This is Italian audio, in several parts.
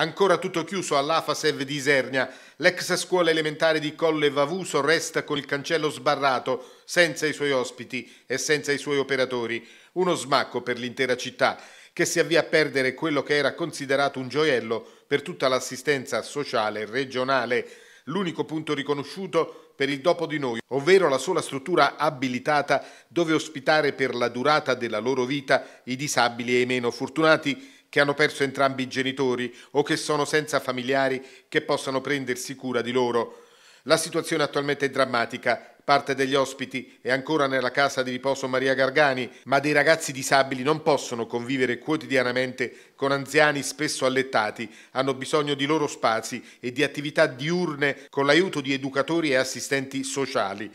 Ancora tutto chiuso all'Afasev di Isernia, l'ex scuola elementare di Colle Vavuso resta col cancello sbarrato, senza i suoi ospiti e senza i suoi operatori. Uno smacco per l'intera città, che si avvia a perdere quello che era considerato un gioiello per tutta l'assistenza sociale regionale, l'unico punto riconosciuto per il dopo di noi, ovvero la sola struttura abilitata dove ospitare per la durata della loro vita i disabili e i meno fortunati che hanno perso entrambi i genitori o che sono senza familiari che possano prendersi cura di loro. La situazione attualmente è drammatica. Parte degli ospiti è ancora nella casa di riposo Maria Gargani, ma dei ragazzi disabili non possono convivere quotidianamente con anziani spesso allettati. Hanno bisogno di loro spazi e di attività diurne con l'aiuto di educatori e assistenti sociali.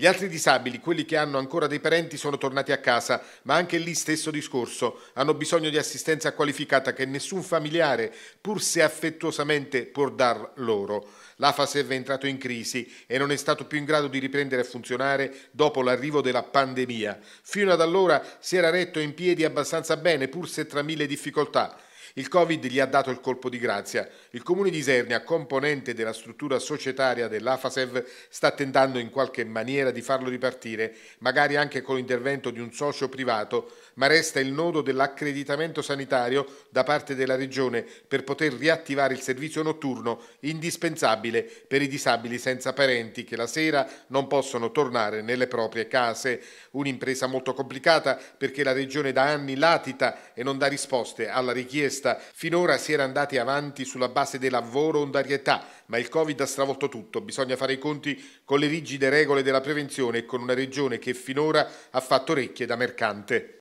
Gli altri disabili, quelli che hanno ancora dei parenti, sono tornati a casa, ma anche lì stesso discorso. Hanno bisogno di assistenza qualificata che nessun familiare, pur se affettuosamente, può dar loro. L'AFASEV è entrato in crisi e non è stato più in grado di riprendere a funzionare dopo l'arrivo della pandemia. Fino ad allora si era retto in piedi abbastanza bene, pur se tra mille difficoltà. Il Covid gli ha dato il colpo di grazia. Il comune di Isernia, componente della struttura societaria dell'AFASEV, sta tentando in qualche maniera di farlo ripartire, magari anche con l'intervento di un socio privato, ma resta il nodo dell'accreditamento sanitario da parte della Regione per poter riattivare il servizio notturno indispensabile per i disabili senza parenti che la sera non possono tornare nelle proprie case. Un'impresa molto complicata perché la Regione da anni latita e non dà risposte alla richiesta richiesta. Finora si era andati avanti sulla base del lavoro-ondarietà, ma il Covid ha stravolto tutto. Bisogna fare i conti con le rigide regole della prevenzione e con una regione che finora ha fatto orecchie da mercante.